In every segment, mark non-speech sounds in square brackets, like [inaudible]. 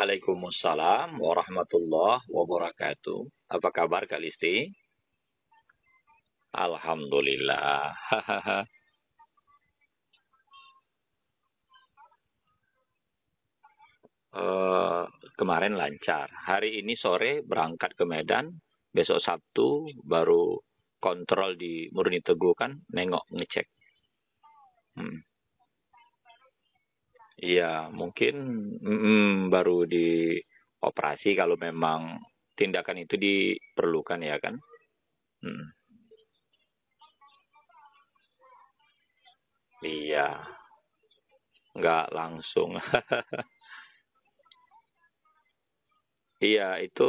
Waalaikumsalam warahmatullahi wabarakatuh. Apa kabar Kak Listi? Alhamdulillah. uh, [laughs] kemarin lancar. Hari ini sore berangkat ke Medan, besok Sabtu baru kontrol di Murni Teguh kan, nengok ngecek. Hmm. Iya, mungkin mm, baru dioperasi kalau memang tindakan itu diperlukan ya kan? Hmm. Iya, nggak langsung. [laughs] Iya, itu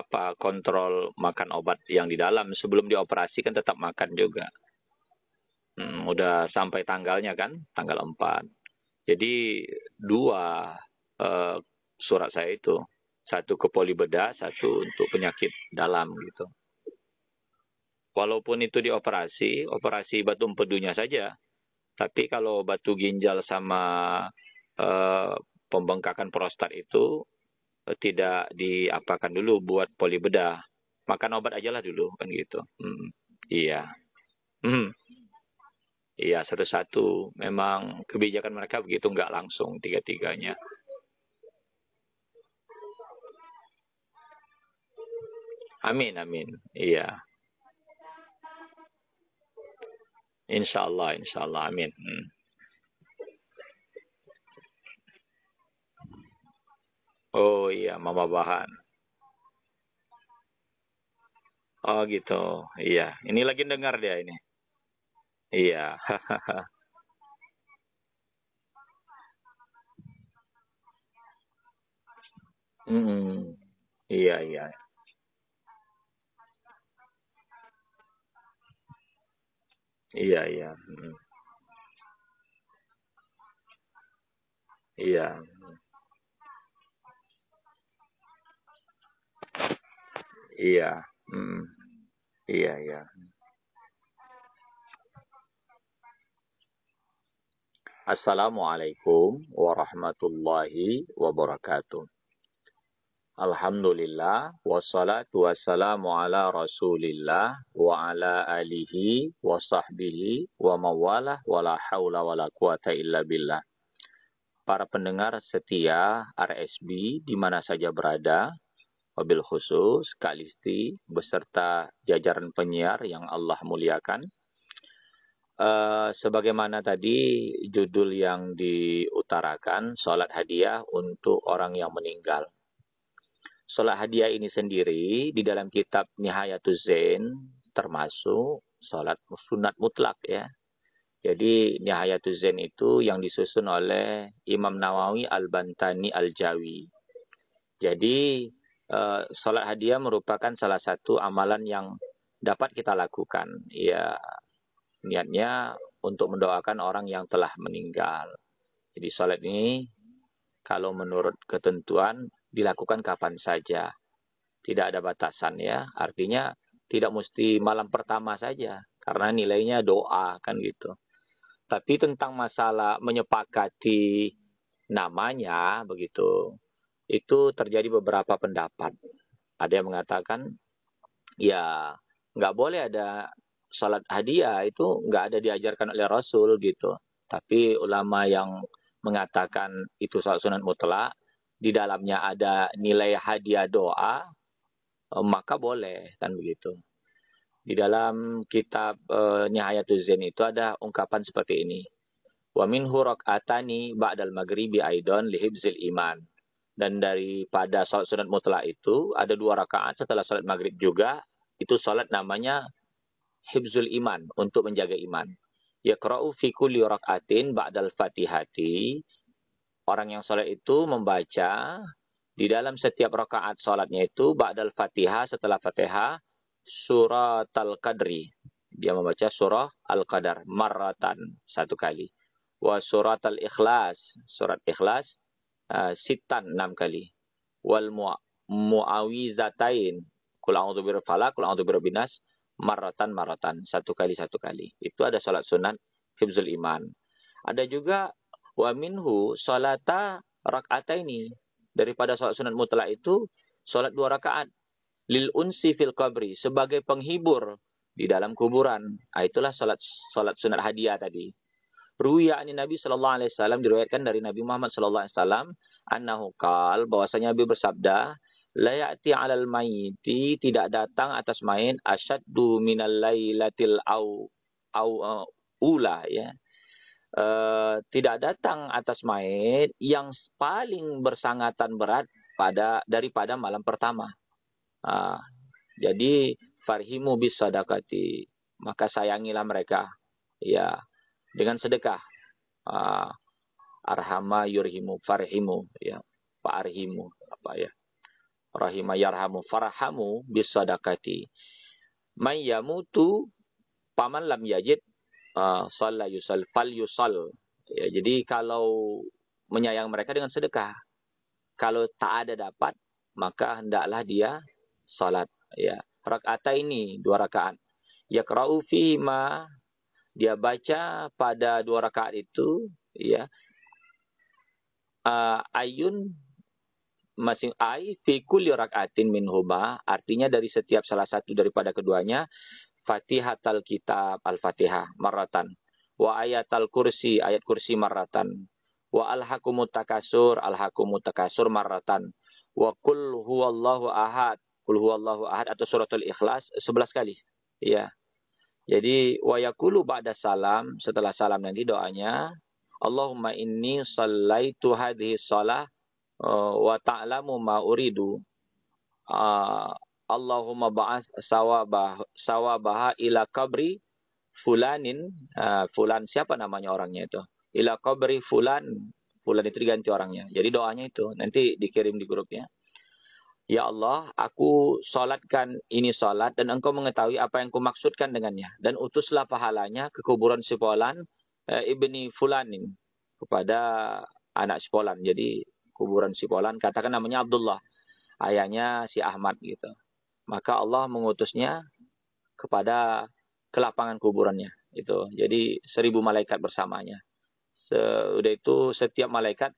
apa kontrol makan obat yang di dalam sebelum dioperasi kan tetap makan juga. Hmm, udah sampai tanggalnya kan, tanggal 4. Jadi dua uh, surat saya itu, satu ke poli bedah, satu untuk penyakit dalam gitu. Walaupun itu dioperasi, operasi batu empedunya saja, tapi kalau batu ginjal sama uh, pembengkakan prostat itu uh, tidak diapakan dulu buat poli bedah. Makan obat ajalah dulu kan gitu. Hmm, iya. Hmm. Iya, satu-satu. Memang kebijakan mereka begitu nggak langsung tiga-tiganya. Amin, amin. Iya. Insya Allah, insya Allah. Amin. Hmm. Oh iya, Mama Bahan. Oh gitu, iya. Ini lagi dengar dia ini. Iya. Hmm, [laughs] Iya iya. Iya iya, mhm. Iya, Iya, Hmm. Iya iya, Assalamualaikum warahmatullahi wabarakatuh. Alhamdulillah, wassalatu wassalamu ala rasulillah wa ala alihi wa sahbihi wa mawalah wa la hawla wa la quwata illa billah. Para pendengar setia RSB di mana saja berada, mobil khusus Kalisti beserta jajaran penyiar yang Allah muliakan, Eh, sebagaimana tadi judul yang diutarakan, sholat hadiah untuk orang yang meninggal. Sholat hadiah ini sendiri di dalam kitab Nihayatul Zain termasuk sholat sunat mutlak ya. Jadi Nihayatul Zain itu yang disusun oleh Imam Nawawi Al-Bantani Al-Jawi. Jadi uh, sholat hadiah merupakan salah satu amalan yang dapat kita lakukan. Ya, niatnya untuk mendoakan orang yang telah meninggal. Jadi sholat ini kalau menurut ketentuan dilakukan kapan saja. Tidak ada batasan ya. Artinya tidak mesti malam pertama saja karena nilainya doa kan gitu. Tapi tentang masalah menyepakati namanya begitu. Itu terjadi beberapa pendapat. Ada yang mengatakan ya nggak boleh ada sholat hadiah itu nggak ada diajarkan oleh Rasul gitu. Tapi ulama yang mengatakan itu Salat sunat mutlak, di dalamnya ada nilai hadiah doa, eh, maka boleh kan begitu. Di dalam kitab e, Nihayatul Zain itu ada ungkapan seperti ini. Wa min atani ba'dal maghribi aidon lihibzil iman. Dan daripada Salat sunat mutlak itu, ada dua rakaat setelah Salat maghrib juga, itu Salat namanya hibzul iman, untuk menjaga iman. Yaqra'u fi kulli rak'atin ba'dal Fatihati. Orang yang sholat itu membaca di dalam setiap rakaat sholatnya itu ba'dal Fatihah setelah Fatihah surat al-Qadri. Dia membaca surah Al-Qadar maratan satu kali. Wa surat al-Ikhlas, surat Ikhlas uh, sitan enam kali. Wal muawizatain, kul a'udzu berfalak falaq, kul berbinas marotan marotan satu kali satu kali itu ada sholat sunat hibzul iman ada juga wa minhu sholata rakaat ini daripada sholat sunat mutlak itu sholat dua rakaat lil unsi fil qabri sebagai penghibur di dalam kuburan nah, itulah sholat sholat sunat hadiah tadi Ruya ani Nabi Shallallahu Alaihi Wasallam diriwayatkan dari Nabi Muhammad Shallallahu Alaihi Wasallam annahu kal bahwasanya Nabi bersabda layati alal maiti tidak datang atas main asyaddu minal lailatil au au uh, ula ya. Uh, tidak datang atas main yang paling bersangatan berat pada daripada malam pertama. Uh, jadi farhimu bisa dakati maka sayangilah mereka ya dengan sedekah. Uh, arhama farhimu ya. Pak Arhimu apa ya Rahimah yarhamu farhamu bisadakati. May yamutu paman lam yajid uh, yusal fal yusal. Ya, jadi kalau menyayang mereka dengan sedekah. Kalau tak ada dapat, maka hendaklah dia salat. Ya, rakaat ini dua rakaat. Ya fi ma dia baca pada dua rakaat itu ya uh, ayun masing ai fi kulli rakaatin huma artinya dari setiap salah satu daripada keduanya Fatihatal Kitab Al-Fatihah maratan wa ayatal kursi ayat kursi maratan wa alhakumut takasur alhakumut takasur maratan wa kul huwallahu ahad kul huwallahu ahad atau suratul ikhlas 11 kali ya jadi wa yaqulu ba'da salam setelah salam nanti doanya Allahumma inni sallaitu hadhihi salah. Eh, wa ta'lamu ma uridu ah, Allahumma ba'as sawabah sawabaha ila kabri fulanin uh, fulan siapa namanya orangnya itu ila kabri fulan fulan itu diganti orangnya jadi doanya itu nanti dikirim di grupnya Ya Allah, aku solatkan ini solat dan engkau mengetahui apa yang kumaksudkan dengannya. Dan utuslah pahalanya ke kuburan si Polan, e, eh, ibni Fulanin, kepada anak si Polan. Jadi kuburan si Polan, katakan namanya Abdullah, ayahnya si Ahmad gitu. Maka Allah mengutusnya kepada kelapangan kuburannya itu. Jadi seribu malaikat bersamanya. Sudah itu setiap malaikat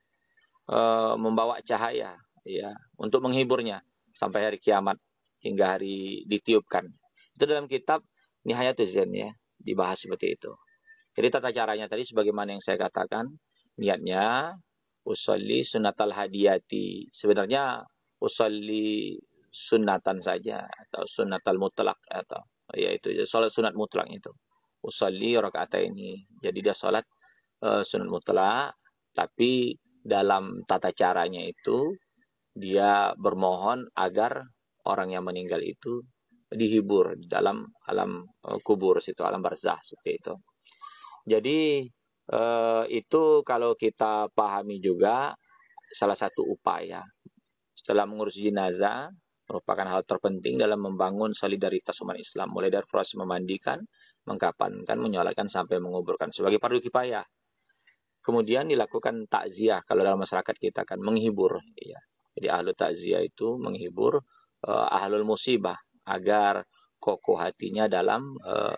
e, membawa cahaya ya untuk menghiburnya sampai hari kiamat hingga hari ditiupkan. Itu dalam kitab Nihayatul Zen ya dibahas seperti itu. Jadi tata caranya tadi sebagaimana yang saya katakan niatnya usalli sunatal hadiyati. Sebenarnya usalli sunatan saja atau sunatal mutlak atau ya yaitu salat sunat mutlak itu. Usalli rakaat ini. Jadi dia salat uh, eh, sunat mutlak tapi dalam tata caranya itu dia bermohon agar orang yang meninggal itu dihibur dalam alam eh, kubur situ alam barzah seperti itu. Jadi eh, itu kalau kita pahami juga salah satu upaya setelah mengurus jenazah merupakan hal terpenting dalam membangun solidaritas umat Islam mulai dari proses memandikan, mengkapankan, menyolatkan sampai menguburkan sebagai fardu kipayah. Kemudian dilakukan takziah kalau dalam masyarakat kita akan menghibur ya. Jadi ahlu takziah itu menghibur uh, ahlul musibah agar kokoh hatinya dalam uh,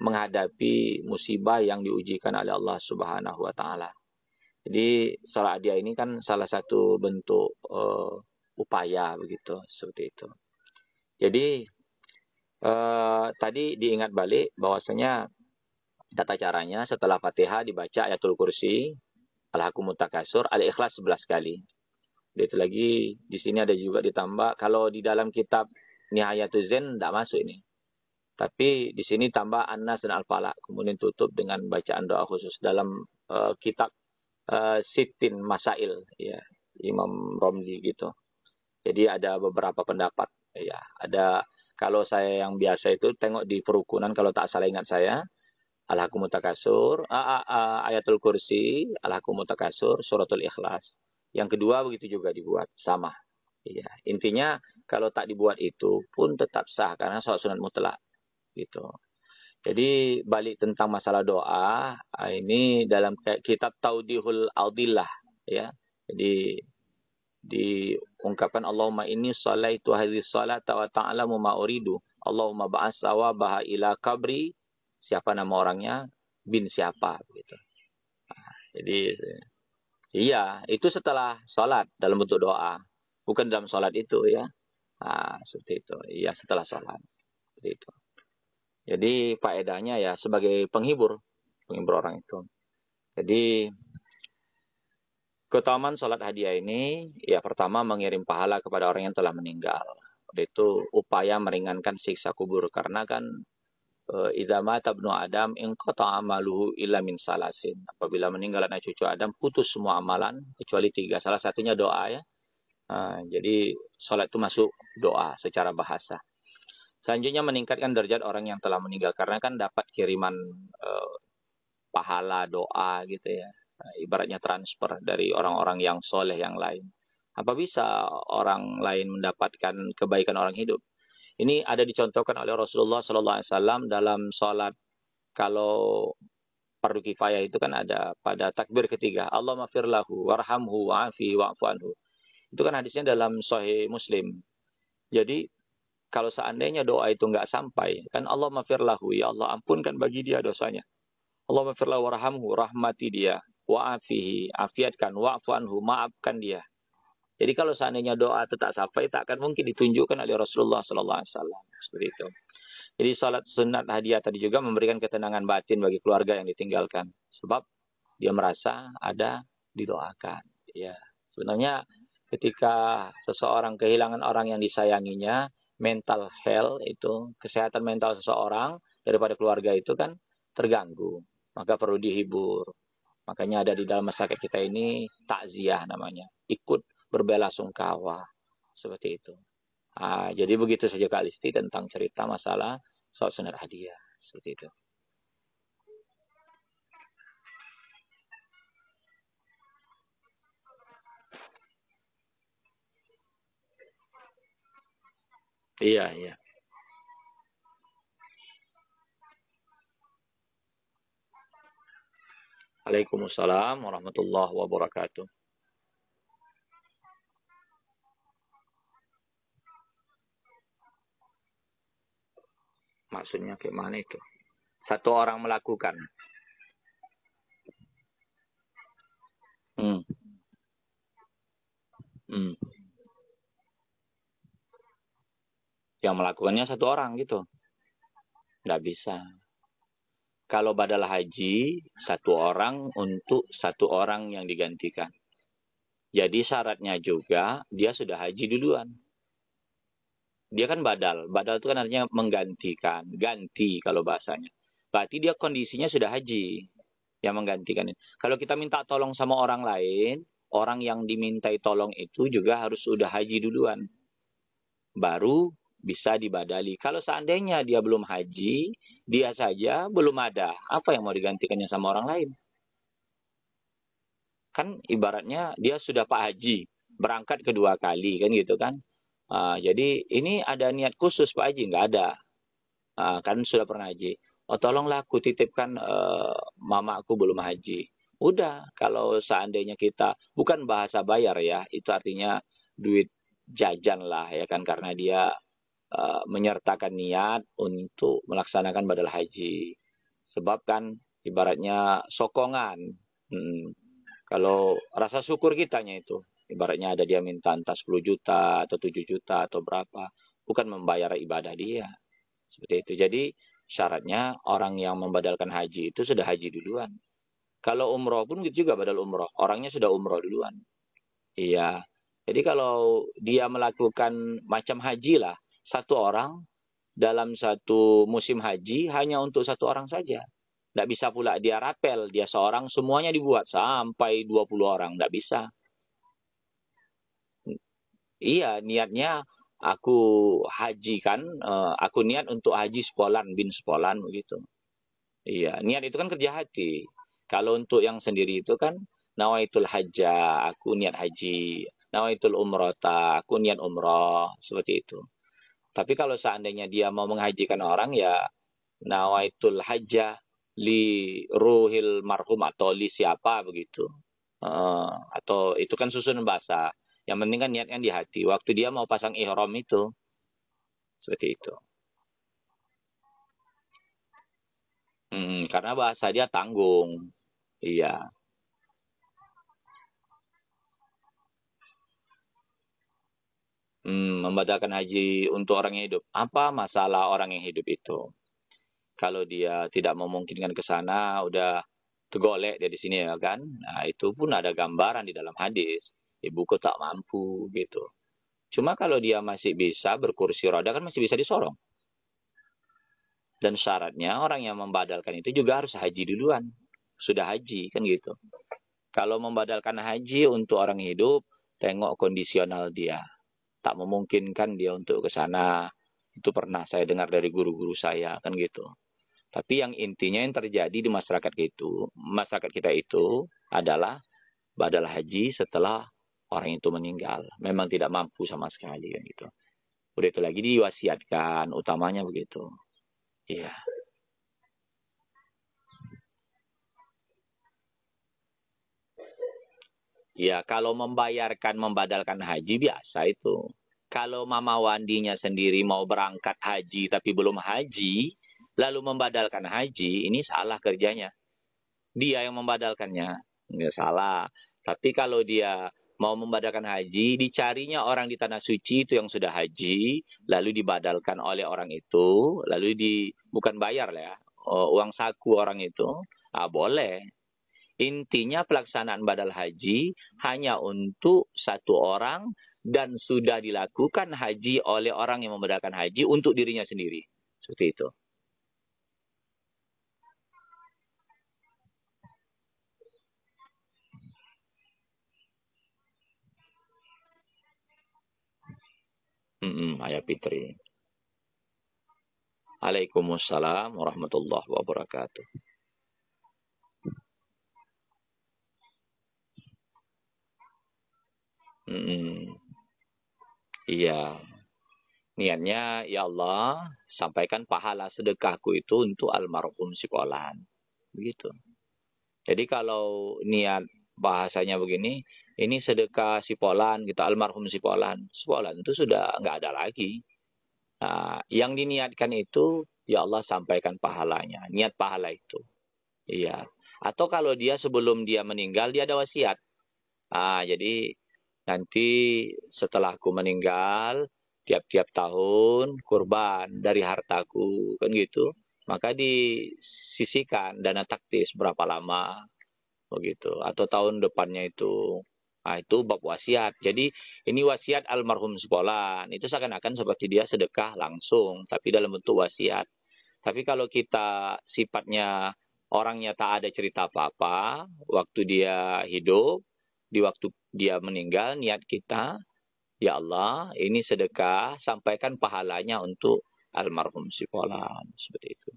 menghadapi musibah yang diujikan oleh Allah Subhanahu wa taala. Jadi sholat dia ini kan salah satu bentuk uh, upaya begitu seperti itu. Jadi uh, tadi diingat balik bahwasanya tata caranya setelah Fatihah dibaca ayatul kursi, al-hakum mutakasur, al-ikhlas 11 kali. Itu lagi di sini ada juga ditambah kalau di dalam kitab Nihayatul Zen tidak masuk ini. Tapi di sini tambah Anas dan Al-Falaq. Kemudian tutup dengan bacaan doa khusus dalam uh, kitab uh, eh, Sitin Masail. ya Imam Romli gitu. Jadi ada beberapa pendapat. ya Ada kalau saya yang biasa itu tengok di perukunan kalau tak salah ingat saya. al hakumutakasur Ayatul Kursi, al hakumutakasur Suratul Ikhlas. Yang kedua begitu juga dibuat, sama. Iya. Intinya kalau tak dibuat itu pun tetap sah karena sholat sunat mutlak gitu. Jadi balik tentang masalah doa ah, ini dalam kitab Taudihul Audillah ya. Jadi diungkapkan Allahumma inni salaitu hadhihi salata wa ta'lamu ma uridu. Allahumma ba'as baha ila kabri. Siapa nama orangnya? Bin siapa gitu. Ah, jadi iya, itu setelah salat dalam bentuk doa. Bukan dalam salat itu ya. Nah, seperti itu. Iya, setelah salat. Seperti itu. Jadi faedahnya ya sebagai penghibur, penghibur orang itu. Jadi keutamaan sholat hadiah ini ya pertama mengirim pahala kepada orang yang telah meninggal. Itu upaya meringankan siksa kubur karena kan eh, idama tabnu adam inqata amaluhu illa min salasin. Apabila meninggal anak cucu Adam putus semua amalan kecuali tiga. Salah satunya doa ya. Nah, jadi sholat itu masuk doa secara bahasa. Selanjutnya meningkatkan derajat orang yang telah meninggal karena kan dapat kiriman uh, pahala doa gitu ya. Nah, ibaratnya transfer dari orang-orang yang soleh yang lain. Apa bisa orang lain mendapatkan kebaikan orang hidup? Ini ada dicontohkan oleh Rasulullah SAW dalam sholat kalau fardu kifayah itu kan ada pada takbir ketiga Allah mafirlahu warhamhu wa'afi wa'fu anhu itu kan hadisnya dalam sahih muslim jadi kalau seandainya doa itu nggak sampai, kan Allah mafirlahu, ya Allah ampunkan bagi dia dosanya. Allah mafirlahu warhamhu, rahmati dia. Wa'afihi, afiatkan, wa'afu'anhu, maafkan dia. Jadi kalau seandainya doa tetap sampai, tak akan mungkin ditunjukkan oleh Rasulullah SAW. seperti itu. Jadi salat sunat hadiah tadi juga memberikan ketenangan batin bagi keluarga yang ditinggalkan, sebab dia merasa ada didoakan. Ya, sebenarnya ketika seseorang kehilangan orang yang disayanginya, mental health itu kesehatan mental seseorang daripada keluarga itu kan terganggu maka perlu dihibur makanya ada di dalam masyarakat kita ini takziah namanya ikut berbelasungkawa seperti itu ah, jadi begitu saja Kak Listi tentang cerita masalah soal sunnah hadiah seperti itu Iya, iya. Waalaikumsalam warahmatullahi wabarakatuh. Maksudnya kayak itu? Satu orang melakukan. Hmm. Hmm. yang melakukannya satu orang gitu. Nggak bisa. Kalau badal haji, satu orang untuk satu orang yang digantikan. Jadi syaratnya juga dia sudah haji duluan. Dia kan badal. Badal itu kan artinya menggantikan. Ganti kalau bahasanya. Berarti dia kondisinya sudah haji yang menggantikan. Kalau kita minta tolong sama orang lain, orang yang dimintai tolong itu juga harus sudah haji duluan. Baru bisa dibadali. Kalau seandainya dia belum haji, dia saja belum ada, apa yang mau digantikannya sama orang lain? Kan ibaratnya dia sudah Pak Haji, berangkat kedua kali kan gitu kan. Uh, jadi ini ada niat khusus Pak Haji? Nggak ada. Uh, kan sudah pernah haji. Oh tolonglah aku titipkan uh, mamaku belum haji. Udah, kalau seandainya kita, bukan bahasa bayar ya, itu artinya duit jajan lah ya kan karena dia Eh, menyertakan niat untuk melaksanakan badal haji. Sebab kan ibaratnya sokongan. Hmm. Kalau rasa syukur kitanya itu, ibaratnya ada dia minta entah 10 juta atau 7 juta atau berapa, bukan membayar ibadah dia. Seperti itu. Jadi syaratnya orang yang membadalkan haji itu sudah haji duluan. Kalau umroh pun gitu juga badal umroh. Orangnya sudah umroh duluan. Iya. Jadi kalau dia melakukan macam haji lah, satu orang dalam satu musim haji hanya untuk satu orang saja. Tidak bisa pula dia rapel, dia seorang semuanya dibuat sampai 20 orang, tidak bisa. Iya, niatnya aku haji kan, eh, aku niat untuk haji sepolan bin sepolan begitu. Iya, niat itu kan kerja hati. Kalau untuk yang sendiri itu kan nawaitul hajja, aku niat haji, nawaitul umrota, aku niat umroh, seperti itu. Tapi kalau seandainya dia mau menghajikan orang ya nawaitul hajah li ruhil marhum atau li siapa begitu. Uh, atau itu kan susun bahasa. Yang penting kan niatnya di hati. Waktu dia mau pasang ihram itu seperti itu. Hmm, karena bahasa dia tanggung. Iya. hmm, membatalkan haji untuk orang yang hidup. Apa masalah orang yang hidup itu? Kalau dia tidak memungkinkan ke sana, udah tergolek dia di sini ya kan? Nah, itu pun ada gambaran di dalam hadis. Ibuku tak mampu gitu. Cuma kalau dia masih bisa berkursi roda kan masih bisa disorong. Dan syaratnya orang yang membadalkan itu juga harus haji duluan. Sudah haji kan gitu. Kalau membadalkan haji untuk orang hidup, tengok kondisional dia tak memungkinkan dia untuk ke sana. Itu pernah saya dengar dari guru-guru saya kan gitu. Tapi yang intinya yang terjadi di masyarakat itu, masyarakat kita itu adalah badal haji setelah orang itu meninggal. Memang tidak mampu sama sekali kan gitu. Udah itu lagi diwasiatkan, utamanya begitu. Iya. Yeah. Ya, kalau membayarkan membadalkan haji biasa itu. Kalau Mama Wandinya sendiri mau berangkat haji tapi belum haji, lalu membadalkan haji, ini salah kerjanya. Dia yang membadalkannya, nggak ya, salah. Tapi kalau dia mau membadalkan haji, dicarinya orang di tanah suci itu yang sudah haji, lalu dibadalkan oleh orang itu, lalu di bukan bayar lah ya, oh, uang saku orang itu, ah boleh Intinya pelaksanaan badal haji hanya untuk satu orang dan sudah dilakukan haji oleh orang yang membedakan haji untuk dirinya sendiri. Seperti itu. Mm -mm, Ayah Fitri. Waalaikumsalam warahmatullahi wabarakatuh. Hmm. Iya. Niatnya, ya Allah, sampaikan pahala sedekahku itu untuk almarhum si Polan. Begitu. Jadi kalau niat bahasanya begini, ini sedekah si Polan, gitu, almarhum si Polan. Si Polan itu sudah nggak ada lagi. Nah, yang diniatkan itu, ya Allah sampaikan pahalanya. Niat pahala itu. Iya. Atau kalau dia sebelum dia meninggal, dia ada wasiat. Ah, jadi nanti setelah aku meninggal tiap-tiap tahun kurban dari hartaku kan gitu maka disisikan dana taktis berapa lama begitu atau tahun depannya itu nah, itu bab wasiat jadi ini wasiat almarhum sekolah itu seakan-akan seperti dia sedekah langsung tapi dalam bentuk wasiat tapi kalau kita sifatnya orangnya tak ada cerita apa-apa waktu dia hidup di waktu dia meninggal niat kita, ya Allah, ini sedekah, sampaikan pahalanya untuk almarhum si Polan seperti itu.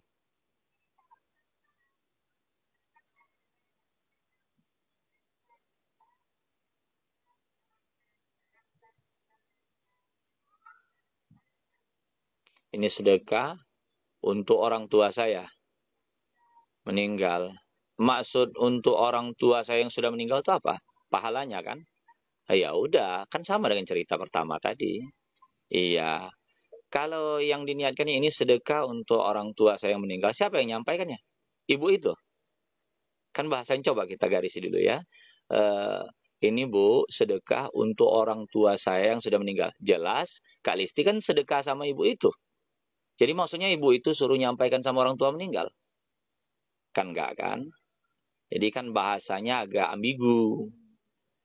Ini sedekah untuk orang tua saya meninggal. Maksud untuk orang tua saya yang sudah meninggal itu apa? pahalanya kan. Ah, ya udah, kan sama dengan cerita pertama tadi. Iya. Kalau yang diniatkan ini sedekah untuk orang tua saya yang meninggal, siapa yang nyampaikannya? Ibu itu. Kan bahasanya coba kita garisi dulu ya. E, ini Bu, sedekah untuk orang tua saya yang sudah meninggal. Jelas, Kak Listi kan sedekah sama ibu itu. Jadi maksudnya ibu itu suruh nyampaikan sama orang tua meninggal. Kan enggak kan? Jadi kan bahasanya agak ambigu.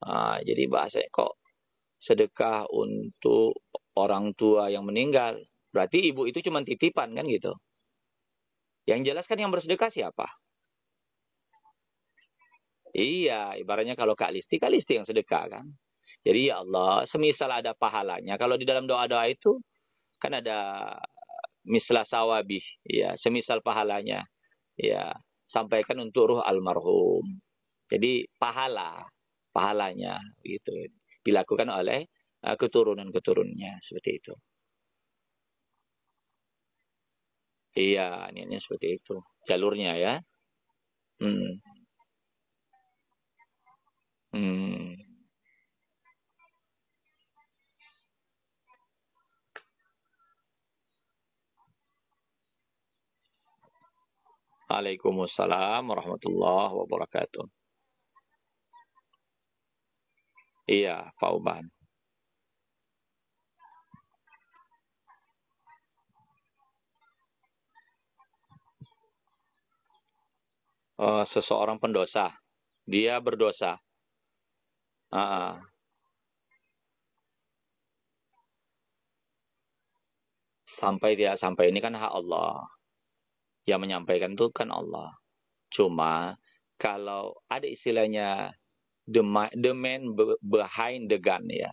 Ah, jadi bahasanya kok sedekah untuk orang tua yang meninggal. Berarti ibu itu cuma titipan kan gitu. Yang jelas kan yang bersedekah siapa? Iya, ibaratnya kalau Kak Listi, Kak Listi yang sedekah kan. Jadi ya Allah, semisal ada pahalanya. Kalau di dalam doa-doa itu kan ada mislah sawabih, ya, semisal pahalanya. Ya, sampaikan untuk ruh almarhum. Jadi pahala pahalanya gitu dilakukan oleh uh, keturunan-keturunnya seperti itu. Iya, ini seperti itu jalurnya ya. Hmm. Hmm. Assalamualaikum warahmatullahi wabarakatuh. Iya, Pak Uban. Uh, seseorang pendosa, dia berdosa. Uh, sampai tidak sampai ini kan hak Allah. Yang menyampaikan itu kan Allah. Cuma kalau ada istilahnya the, the man behind the gun ya.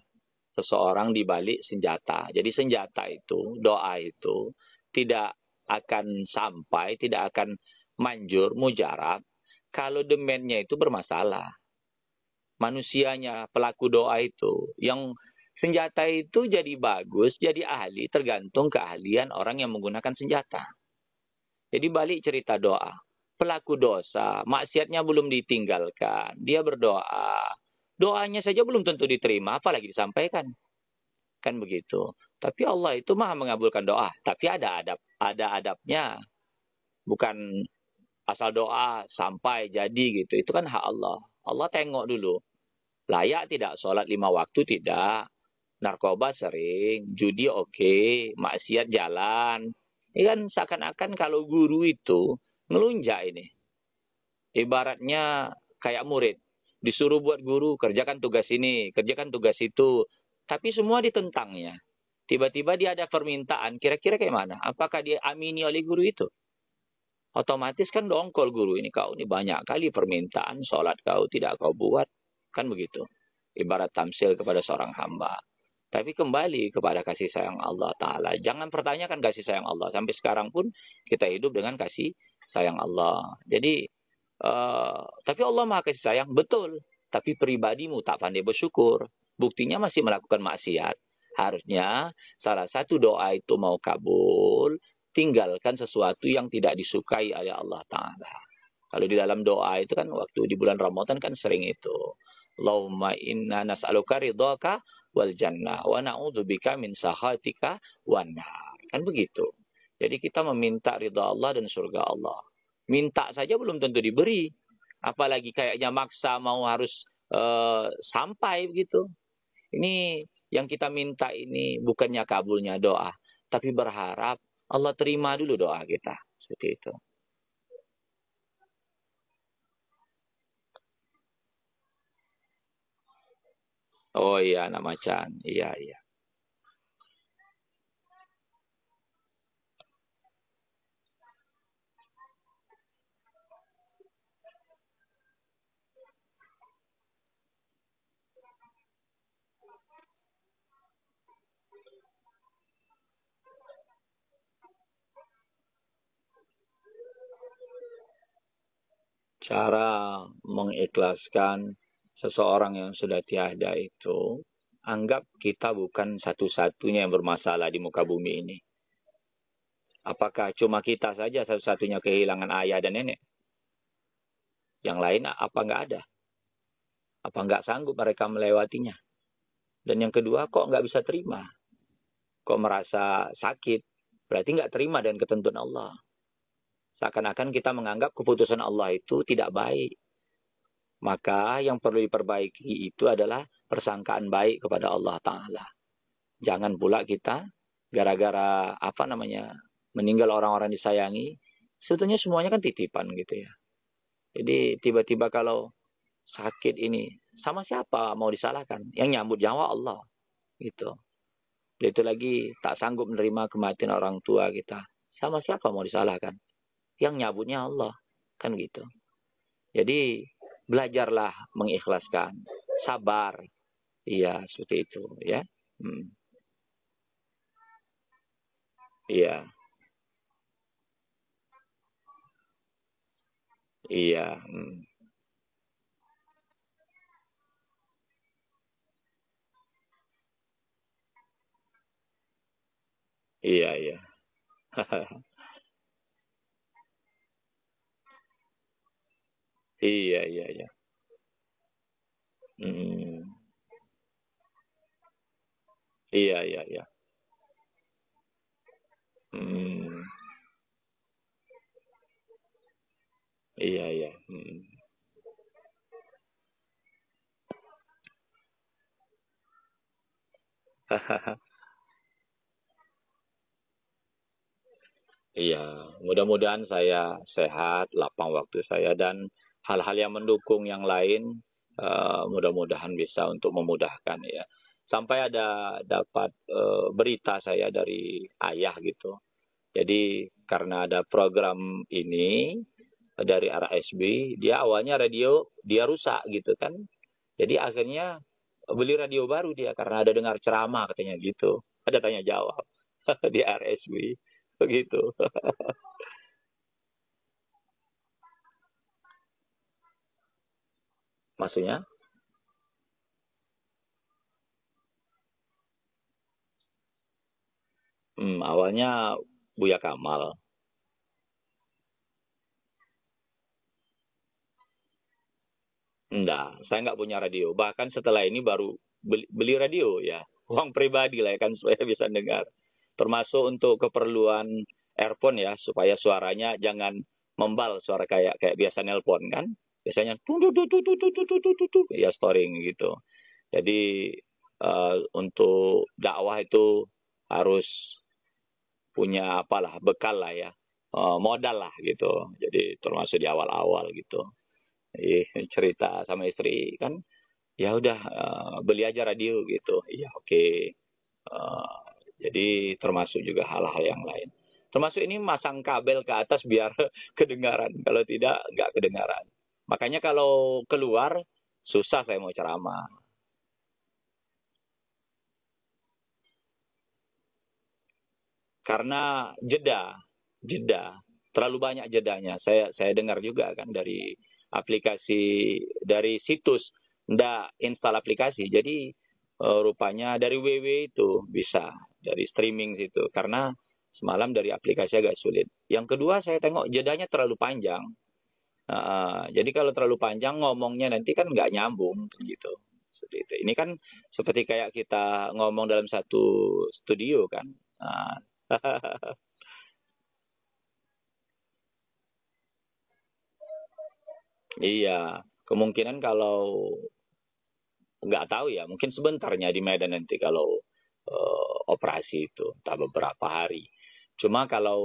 Seseorang di balik senjata. Jadi senjata itu, doa itu tidak akan sampai, tidak akan manjur, mujarab kalau demandnya itu bermasalah. Manusianya, pelaku doa itu, yang senjata itu jadi bagus, jadi ahli, tergantung keahlian orang yang menggunakan senjata. Jadi balik cerita doa pelaku dosa, maksiatnya belum ditinggalkan, dia berdoa. Doanya saja belum tentu diterima, apalagi disampaikan. Kan begitu. Tapi Allah itu maha mengabulkan doa, tapi ada adab, ada adabnya. Bukan asal doa sampai jadi gitu. Itu kan hak Allah. Allah tengok dulu. Layak tidak sholat lima waktu tidak. Narkoba sering, judi oke, okay, maksiat jalan. Ini kan seakan-akan kalau guru itu ngelunjak ini. Ibaratnya kayak murid, disuruh buat guru, kerjakan tugas ini, kerjakan tugas itu, tapi semua ditentangnya. Tiba-tiba dia ada permintaan, kira-kira kayak mana? Apakah dia amini oleh guru itu? Otomatis kan dongkol guru ini kau ini banyak kali permintaan sholat kau tidak kau buat. Kan begitu. Ibarat tamsil kepada seorang hamba. Tapi kembali kepada kasih sayang Allah Ta'ala. Jangan pertanyakan kasih sayang Allah. Sampai sekarang pun kita hidup dengan kasih sayang Allah. Jadi uh, tapi Allah Maha kasih sayang betul, tapi pribadimu tak pandai bersyukur. Buktinya masih melakukan maksiat. Harusnya salah satu doa itu mau kabul, tinggalkan sesuatu yang tidak disukai oleh Allah Ta'ala. Kalau di dalam doa itu kan waktu di bulan Ramadan kan sering itu. Allahumma inna nas'aluka ridhaka wal jannah wa na'udzubika min sahatika wan Kan begitu. Jadi kita meminta ridha Allah dan surga Allah. Minta saja belum tentu diberi. Apalagi kayaknya maksa mau harus uh, sampai begitu. Ini yang kita minta ini bukannya kabulnya doa. Tapi berharap Allah terima dulu doa kita. Seperti itu. Oh iya nama Chan. Iya iya. cara mengikhlaskan seseorang yang sudah tiada itu, anggap kita bukan satu-satunya yang bermasalah di muka bumi ini. Apakah cuma kita saja satu-satunya kehilangan ayah dan nenek? Yang lain apa nggak ada? Apa nggak sanggup mereka melewatinya? Dan yang kedua kok nggak bisa terima? Kok merasa sakit? Berarti nggak terima dan ketentuan Allah. Seakan-akan kita menganggap keputusan Allah itu tidak baik. Maka yang perlu diperbaiki itu adalah persangkaan baik kepada Allah Ta'ala. Jangan pula kita gara-gara apa namanya meninggal orang-orang disayangi. Sebetulnya semuanya kan titipan gitu ya. Jadi tiba-tiba kalau sakit ini sama siapa mau disalahkan? Yang nyambut nyawa Allah gitu. Itu lagi tak sanggup menerima kematian orang tua kita. Sama siapa mau disalahkan? yang nyabutnya Allah. Kan gitu. Jadi belajarlah mengikhlaskan. Sabar. Iya, seperti itu ya. Hmm. Iya. Iya. Hmm. Iya, iya. [laughs] Iya iya iya. hmm, Iya iya iya. hmm, Iya iya, Hmm. [laughs] Iya, mudah-mudahan saya sehat, lapang waktu saya dan hal-hal yang mendukung yang lain uh, mudah-mudahan bisa untuk memudahkan ya. Sampai ada dapat uh, berita saya dari ayah gitu. Jadi karena ada program ini dari RSB, dia awalnya radio dia rusak gitu kan. Jadi akhirnya beli radio baru dia karena ada dengar ceramah katanya gitu. Ada tanya jawab [laughs] di RSB begitu. [laughs] maksudnya hmm, awalnya Buya Kamal Enggak, saya nggak punya radio. Bahkan setelah ini baru beli, beli radio ya. Uang pribadi lah ya kan [laughs] supaya bisa dengar. Termasuk untuk keperluan earphone ya supaya suaranya jangan membal suara kayak kayak biasa nelpon kan biasanya tuh tuh tuh tuh tuh tuh tuh tuh tuh ya storing gitu jadi uh, untuk dakwah itu harus punya apalah bekal lah ya uh, modal lah gitu jadi termasuk di awal-awal gitu eh, [laughs] cerita sama istri kan ya udah uh, beli aja radio gitu iya oke okay. uh, jadi termasuk juga hal-hal yang lain termasuk ini masang kabel ke atas biar [laughs] kedengaran kalau tidak nggak kedengaran Makanya kalau keluar susah saya mau ceramah. Karena jeda, jeda, terlalu banyak jedanya. Saya saya dengar juga kan dari aplikasi dari situs ndak install aplikasi. Jadi eh, rupanya dari WW itu bisa dari streaming situ karena semalam dari aplikasi agak sulit. Yang kedua saya tengok jedanya terlalu panjang Uh, jadi kalau terlalu panjang ngomongnya nanti kan nggak nyambung gitu. Seperti itu. Ini kan seperti kayak kita ngomong dalam satu studio kan. Uh. [laughs] iya, kemungkinan kalau nggak tahu ya, mungkin sebentarnya di Medan nanti kalau uh, operasi itu, entah beberapa hari. Cuma kalau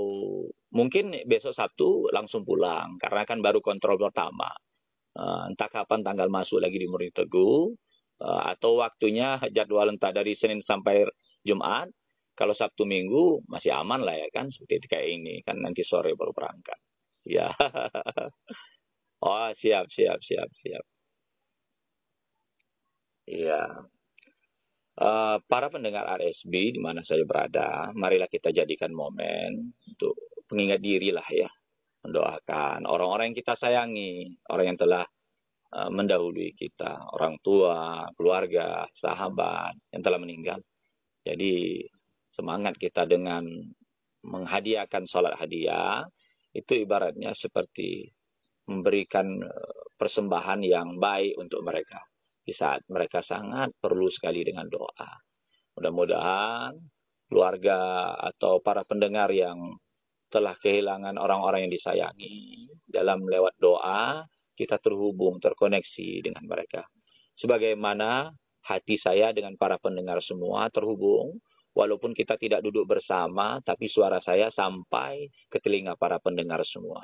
mungkin besok Sabtu langsung pulang karena kan baru kontrol pertama. Uh, entah kapan tanggal masuk lagi di Murni Teguh uh, atau waktunya jadwal entah dari Senin sampai Jumat. Kalau Sabtu Minggu masih aman lah ya kan seperti kayak ini kan nanti sore baru berangkat. Ya. [laughs] oh siap siap siap siap. Iya. Yeah. Eh, para pendengar RSB di mana saya berada, marilah kita jadikan momen untuk mengingat diri lah ya, mendoakan orang-orang yang kita sayangi, orang yang telah uh, mendahului kita, orang tua, keluarga, sahabat yang telah meninggal. Jadi semangat kita dengan menghadiahkan sholat hadiah itu ibaratnya seperti memberikan eh, persembahan yang baik untuk mereka di saat mereka sangat perlu sekali dengan doa. Mudah-mudahan keluarga atau para pendengar yang telah kehilangan orang-orang yang disayangi dalam lewat doa kita terhubung, terkoneksi dengan mereka. Sebagaimana hati saya dengan para pendengar semua terhubung, walaupun kita tidak duduk bersama, tapi suara saya sampai ke telinga para pendengar semua.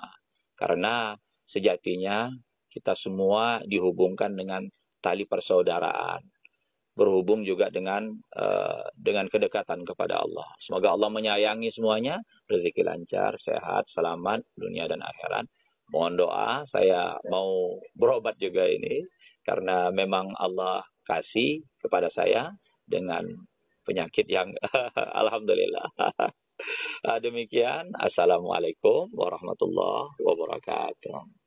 Karena sejatinya kita semua dihubungkan dengan tali persaudaraan berhubung juga dengan uh, dengan kedekatan kepada Allah. Semoga Allah menyayangi semuanya, rezeki lancar, sehat, selamat dunia dan akhirat. Mohon doa, saya mau berobat juga ini karena memang Allah kasih kepada saya dengan penyakit yang [laughs] alhamdulillah. [laughs] Ah, demikian, assalamualaikum warahmatullahi wabarakatuh.